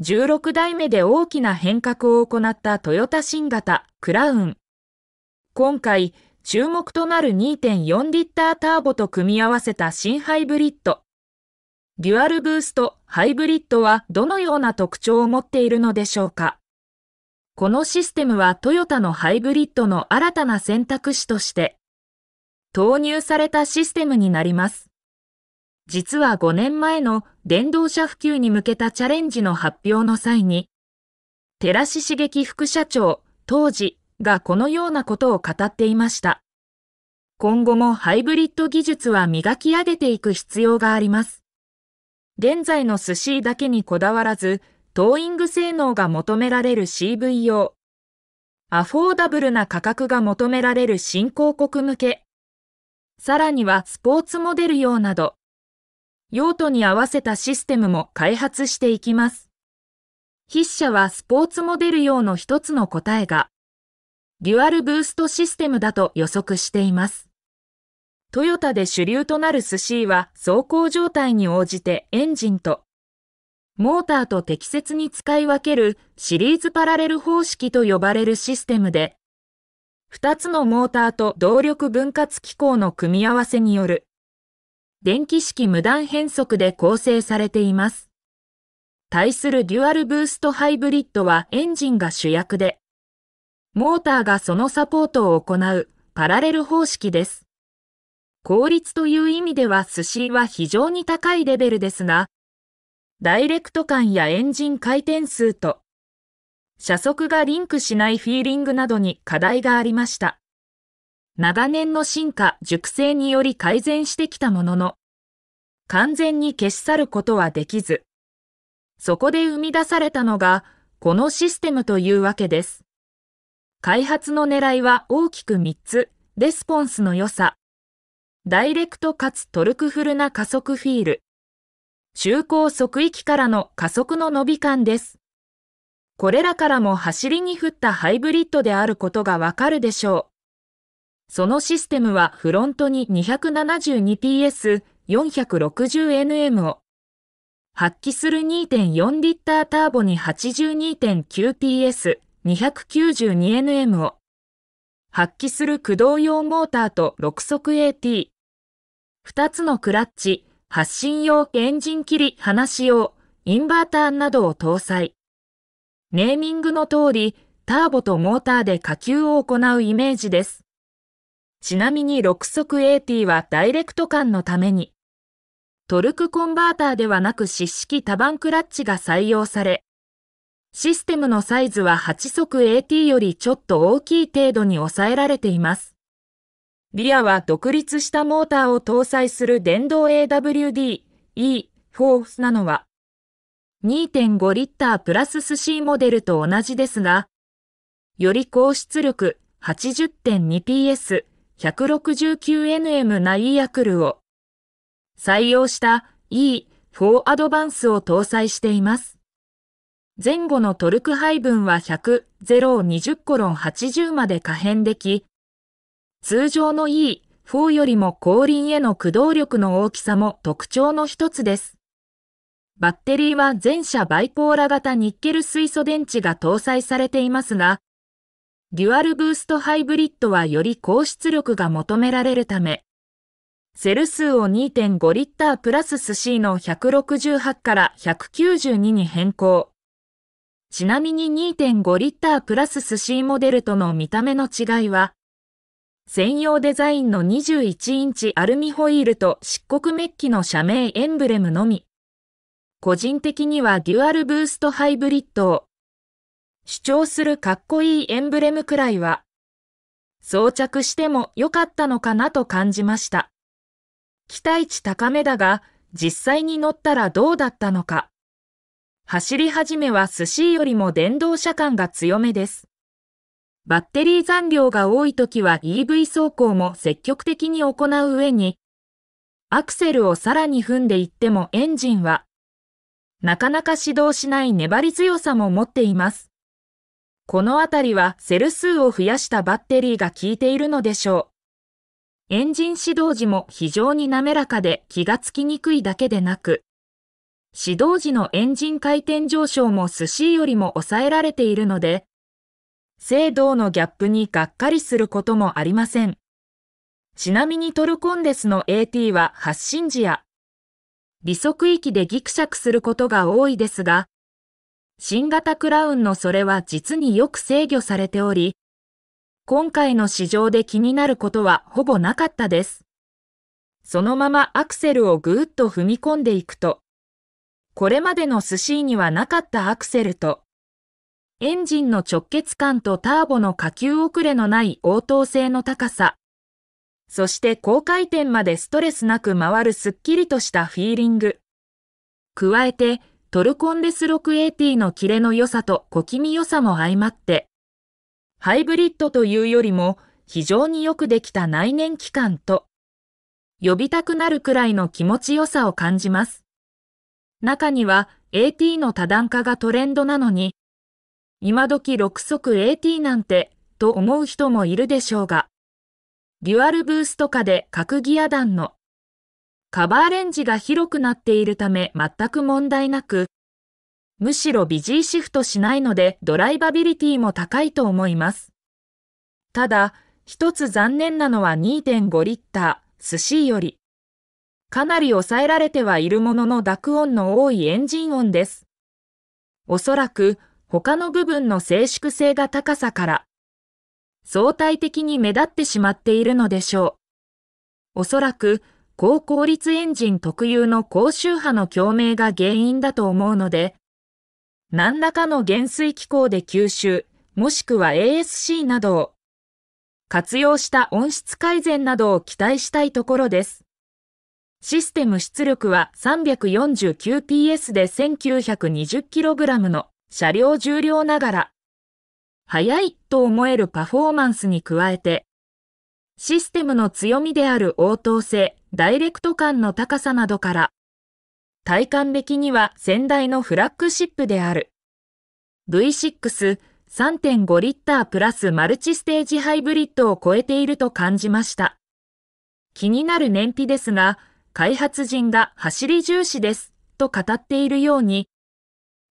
16代目で大きな変革を行ったトヨタ新型クラウン。今回、注目となる2.4リッターターボと組み合わせた新ハイブリッド。デュアルブースト、ハイブリッドはどのような特徴を持っているのでしょうかこのシステムはトヨタのハイブリッドの新たな選択肢として投入されたシステムになります。実は5年前の電動車普及に向けたチャレンジの発表の際に、寺師刺激副社長、当時がこのようなことを語っていました。今後もハイブリッド技術は磨き上げていく必要があります。現在の寿司だけにこだわらず、トーイング性能が求められる CV 用、アフォーダブルな価格が求められる新興国向け、さらにはスポーツモデル用など、用途に合わせたシステムも開発していきます。筆者はスポーツモデル用の一つの答えが、デュアルブーストシステムだと予測しています。トヨタで主流となるスシーは走行状態に応じてエンジンとモーターと適切に使い分けるシリーズパラレル方式と呼ばれるシステムで、2つのモーターと動力分割機構の組み合わせによる電気式無断変速で構成されています。対するデュアルブーストハイブリッドはエンジンが主役で、モーターがそのサポートを行うパラレル方式です。効率という意味では寿司は非常に高いレベルですが、ダイレクト感やエンジン回転数と、車速がリンクしないフィーリングなどに課題がありました。長年の進化、熟成により改善してきたものの、完全に消し去ることはできず、そこで生み出されたのが、このシステムというわけです。開発の狙いは大きく3つ、レスポンスの良さ、ダイレクトかつトルクフルな加速フィール、中高速域からの加速の伸び感です。これらからも走りに振ったハイブリッドであることがわかるでしょう。そのシステムはフロントに 272PS460NM を発揮する2.4リッターターボに 82.9PS292NM を発揮する駆動用モーターと6速 AT。2つのクラッチ、発進用エンジン切り離し用、インバーターなどを搭載。ネーミングの通り、ターボとモーターで火球を行うイメージです。ちなみに6速 AT はダイレクト感のために、トルクコンバーターではなく湿式多番クラッチが採用され、システムのサイズは8速 AT よりちょっと大きい程度に抑えられています。リアは独立したモーターを搭載する電動 AWD E4 なのは2.5リッタープラススシーモデルと同じですが、より高出力 80.2PS 169nm ナイヤアクルを採用した E4 アドバンスを搭載しています。前後のトルク配分は100、0を20コロン80まで可変でき、通常の E4 よりも後輪への駆動力の大きさも特徴の一つです。バッテリーは全車バイポーラ型ニッケル水素電池が搭載されていますが、デュアルブーストハイブリッドはより高出力が求められるため、セル数を2.5リッタープラススーの168から192に変更。ちなみに2.5リッタープラススーモデルとの見た目の違いは、専用デザインの21インチアルミホイールと漆黒メッキの社名エンブレムのみ。個人的にはデュアルブーストハイブリッドを主張するかっこいいエンブレムくらいは、装着しても良かったのかなと感じました。期待値高めだが、実際に乗ったらどうだったのか。走り始めは寿司よりも電動車間が強めです。バッテリー残量が多い時は EV 走行も積極的に行う上に、アクセルをさらに踏んでいってもエンジンは、なかなか始動しない粘り強さも持っています。このあたりはセル数を増やしたバッテリーが効いているのでしょう。エンジン始動時も非常に滑らかで気がつきにくいだけでなく、始動時のエンジン回転上昇も寿司よりも抑えられているので、精度のギャップにがっかりすることもありません。ちなみにトルコンデスの AT は発進時や、利速域でギクシャクすることが多いですが、新型クラウンのそれは実によく制御されており、今回の市場で気になることはほぼなかったです。そのままアクセルをぐーっと踏み込んでいくと、これまでのスシーにはなかったアクセルと、エンジンの直結感とターボの下級遅れのない応答性の高さ、そして高回転までストレスなく回るすっきりとしたフィーリング。加えて、トルコンデス 6AT のキレの良さと小気味良さも相まって、ハイブリッドというよりも非常によくできた内燃機関と、呼びたくなるくらいの気持ち良さを感じます。中には AT の多段化がトレンドなのに、今時6速 AT なんてと思う人もいるでしょうが、デュアルブースト化で各ギア団のカバーレンジが広くなっているため全く問題なく、むしろビジーシフトしないのでドライバビリティも高いと思います。ただ、一つ残念なのは2.5リッター、寿司より。かなり抑えられてはいるものの濁音の多いエンジン音です。おそらく他の部分の静粛性が高さから、相対的に目立ってしまっているのでしょう。おそらく高効率エンジン特有の高周波の共鳴が原因だと思うので、何らかの減衰機構で吸収、もしくは ASC などを活用した音質改善などを期待したいところです。システム出力は 349PS で 1920kg の車両重量ながら、速いと思えるパフォーマンスに加えて、システムの強みである応答性、ダイレクト感の高さなどから、体感的には先代のフラッグシップである。V6 3.5リッタープラスマルチステージハイブリッドを超えていると感じました。気になる燃費ですが、開発陣が走り重視ですと語っているように、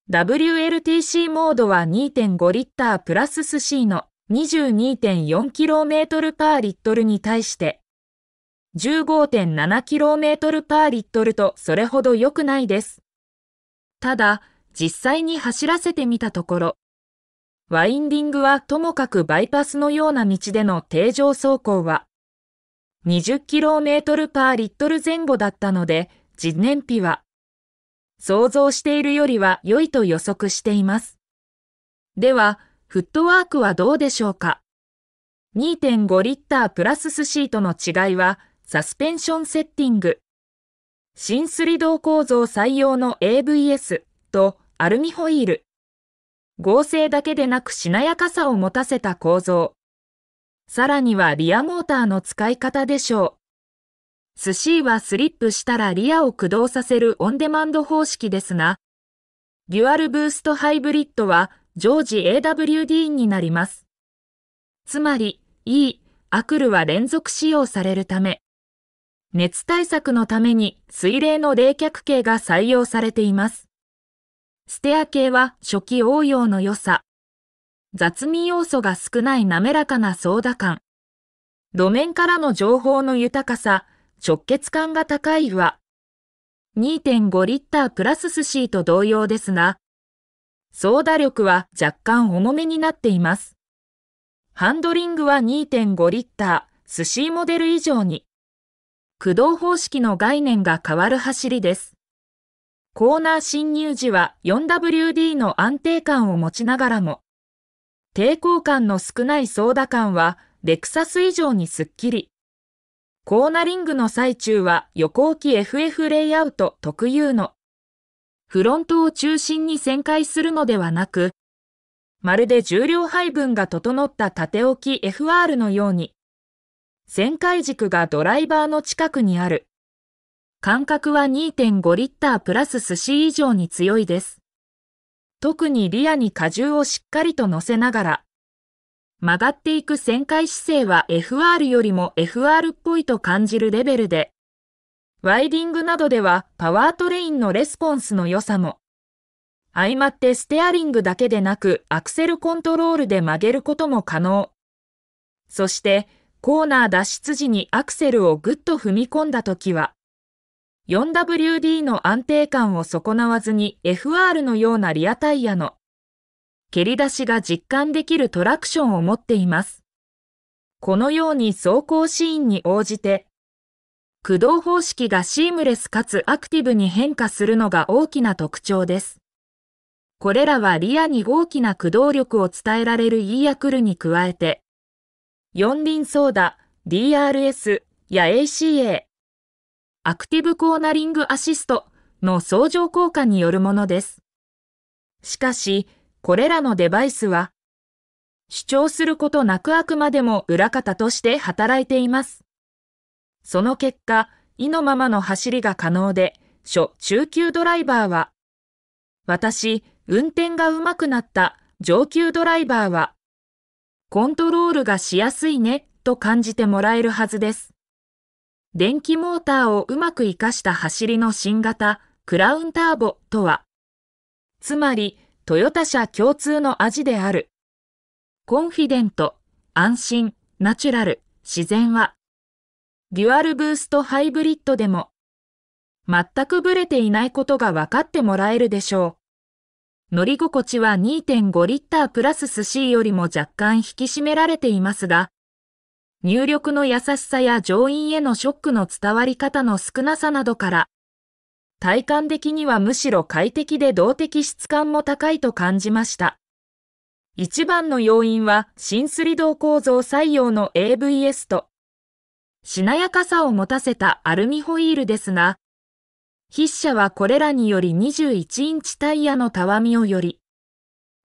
WLTC モードは2.5リッタープラススーの 22.4km パーリットルに対して、15.7km パーリットルとそれほど良くないです。ただ、実際に走らせてみたところ、ワインディングはともかくバイパスのような道での定常走行は、20km パーリットル前後だったので、実燃費は、想像しているよりは良いと予測しています。では、フットワークはどうでしょうか ?2.5 リッタープラススシートの違いはサスペンションセッティング。新水道構造採用の AVS とアルミホイール。合成だけでなくしなやかさを持たせた構造。さらにはリアモーターの使い方でしょう。寿司はスリップしたらリアを駆動させるオンデマンド方式ですが、デュアルブーストハイブリッドは常時 AWD になります。つまり E、アクルは連続使用されるため、熱対策のために水冷の冷却系が採用されています。ステア系は初期応用の良さ。雑味要素が少ない滑らかなソーダ感。路面からの情報の豊かさ、直結感が高いは2.5リッタープラス寿司と同様ですが、ソーダ力は若干重めになっています。ハンドリングは2.5リッター、寿司モデル以上に駆動方式の概念が変わる走りです。コーナー侵入時は 4WD の安定感を持ちながらも、抵抗感の少ないソーダ感はレクサス以上にすっきり。コーナリングの最中は横置き FF レイアウト特有のフロントを中心に旋回するのではなく、まるで重量配分が整った縦置き FR のように旋回軸がドライバーの近くにある。間隔は2.5リッタープラス寿司以上に強いです。特にリアに荷重をしっかりと乗せながら、曲がっていく旋回姿勢は FR よりも FR っぽいと感じるレベルで、ワイディングなどではパワートレインのレスポンスの良さも、相まってステアリングだけでなくアクセルコントロールで曲げることも可能。そしてコーナー脱出時にアクセルをぐっと踏み込んだ時は、4WD の安定感を損なわずに FR のようなリアタイヤの蹴り出しが実感できるトラクションを持っています。このように走行シーンに応じて、駆動方式がシームレスかつアクティブに変化するのが大きな特徴です。これらはリアに大きな駆動力を伝えられる E ヤクルに加えて、四輪ソーダ、DRS や ACA、アクティブコーナリングアシストの相乗効果によるものです。しかし、これらのデバイスは、主張することなくあくまでも裏方として働いています。その結果、意のままの走りが可能で、初中級ドライバーは、私、運転が上手くなった上級ドライバーは、コントロールがしやすいねと感じてもらえるはずです。電気モーターをうまく活かした走りの新型、クラウンターボとは、つまり、トヨタ車共通の味である。コンフィデント、安心、ナチュラル、自然は、デュアルブーストハイブリッドでも、全くブレていないことが分かってもらえるでしょう。乗り心地は2.5リッタープラススーよりも若干引き締められていますが、入力の優しさや乗員へのショックの伝わり方の少なさなどから、体感的にはむしろ快適で動的質感も高いと感じました。一番の要因は新水道構造採用の AVS と、しなやかさを持たせたアルミホイールですが、筆者はこれらにより21インチタイヤのたわみをより、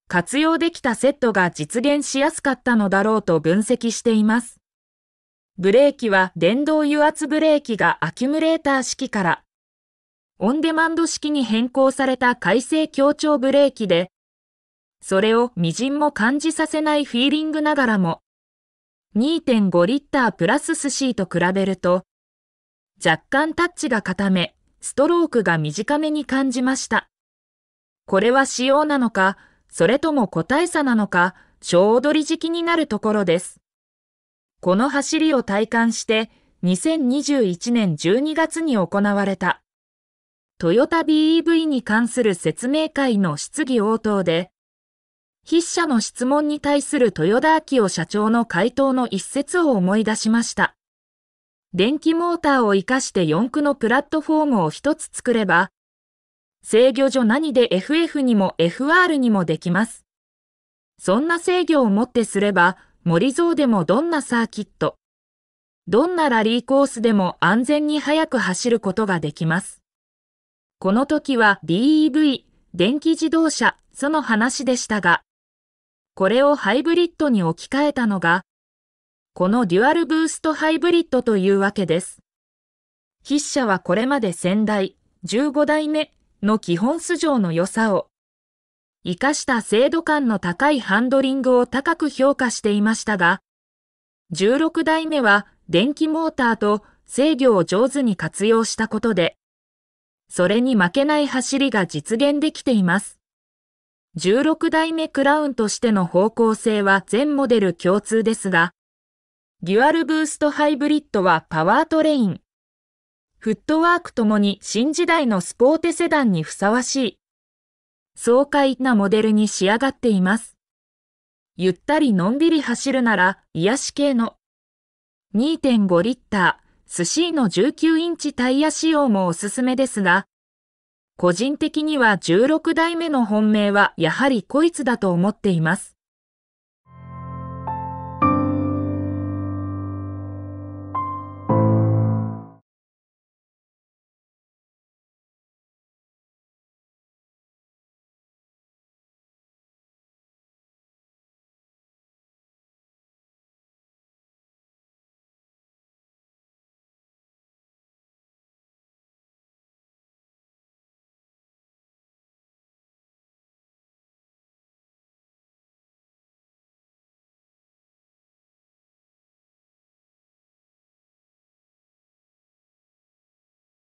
活用できたセットが実現しやすかったのだろうと分析しています。ブレーキは電動油圧ブレーキがアキュムレーター式から、オンデマンド式に変更された改正強調ブレーキで、それを微塵も感じさせないフィーリングながらも、2.5リッタープラススシーと比べると、若干タッチが固め、ストロークが短めに感じました。これは仕様なのか、それとも個体差なのか、小踊り時期になるところです。この走りを体感して、2021年12月に行われた、トヨタ BEV に関する説明会の質疑応答で、筆者の質問に対する豊田昭夫社長の回答の一節を思い出しました。電気モーターを活かして4駆のプラットフォームを1つ作れば、制御所何で FF にも FR にもできます。そんな制御をもってすれば、森蔵でもどんなサーキット、どんなラリーコースでも安全に速く走ることができます。この時は BEV、電気自動車、その話でしたが、これをハイブリッドに置き換えたのが、このデュアルブーストハイブリッドというわけです。筆者はこれまで先代、15代目の基本素性の良さを、生かした精度感の高いハンドリングを高く評価していましたが、16代目は電気モーターと制御を上手に活用したことで、それに負けない走りが実現できています。16代目クラウンとしての方向性は全モデル共通ですが、デュアルブーストハイブリッドはパワートレイン。フットワークともに新時代のスポーテセダンにふさわしい。爽快なモデルに仕上がっています。ゆったりのんびり走るなら癒し系の2.5リッター、スシーの19インチタイヤ仕様もおすすめですが、個人的には16代目の本命はやはりこいつだと思っています。